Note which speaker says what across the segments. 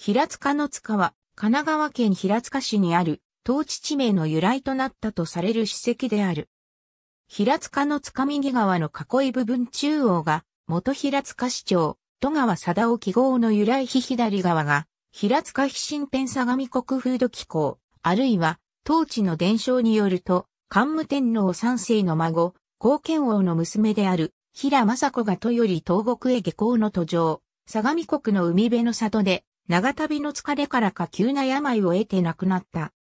Speaker 1: 平塚の塚は、神奈川県平塚市にある、当地地名の由来となったとされる史跡である。平塚の塚右側の囲い部分中央が、元平塚市長、戸川貞夫記号の由来日左側が、平塚非新天相模国風土機構、あるいは、当地の伝承によると、桓武天皇三世の孫、高賢王の娘である、平政子が豊より東国へ下校の途上、相模国の海辺の里で、長旅の疲れからか急な病を得て亡くなった。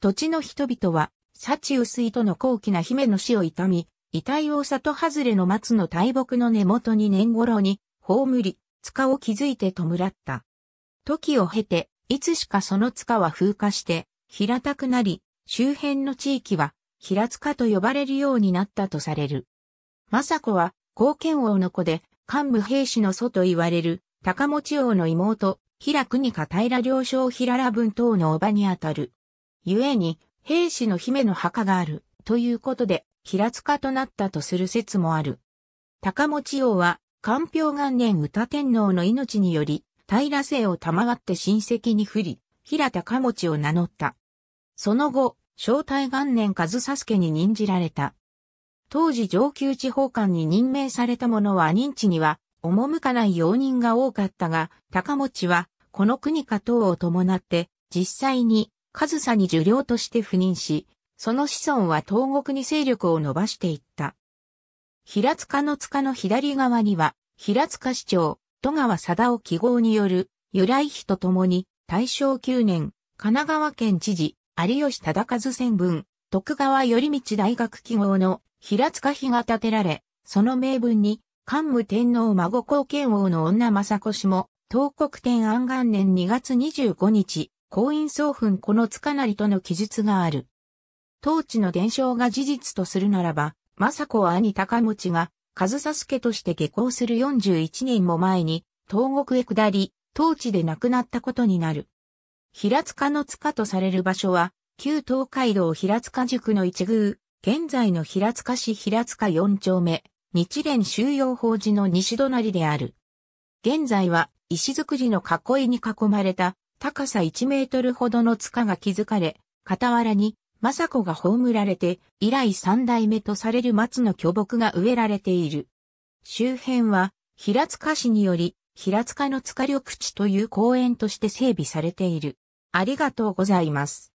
Speaker 1: 土地の人々は、幸薄いとの高貴な姫の死を悼み、遺体を里外れの松の大木の根元に年頃に、葬り、塚を築いて弔った。時を経て、いつしかその塚は風化して、平たくなり、周辺の地域は、平塚と呼ばれるようになったとされる。政子は、後見王の子で、幹部兵士の祖と言われる、高持王の妹、平国か平良将平良文等の叔母にあたる。故に、兵士の姫の墓がある、ということで、平塚となったとする説もある。高持王は、官兵元年歌天皇の命により、平姓を賜って親戚に振り、平高持を名乗った。その後、正体元年和佐助に任じられた。当時上級地方官に任命された者は認知には、赴かない容認が多かったが、高持は、この国か等を伴って、実際に、上総に受領として赴任し、その子孫は東国に勢力を伸ばしていった。平塚の塚の左側には、平塚市長、戸川貞夫記号による、由来碑とともに、大正9年、神奈川県知事、有吉忠和専文、徳川頼道大学記号の平塚碑が建てられ、その名文に、桓武天皇孫孝憲王の女政子氏も、東国天安元年2月25日、婚姻総奮この塚成との記述がある。当地の伝承が事実とするならば、政子は兄高持が、和佐助として下校する41年も前に、東国へ下り、当地で亡くなったことになる。平塚の塚とされる場所は、旧東海道平塚塾の一宮、現在の平塚市平塚4丁目、日蓮収容法寺の西隣である。現在は石造りの囲いに囲まれた高さ1メートルほどの塚が築かれ、傍らに雅子が葬られて以来三代目とされる松の巨木が植えられている。周辺は平塚市により平塚の塚緑地という公園として整備されている。ありがとうございます。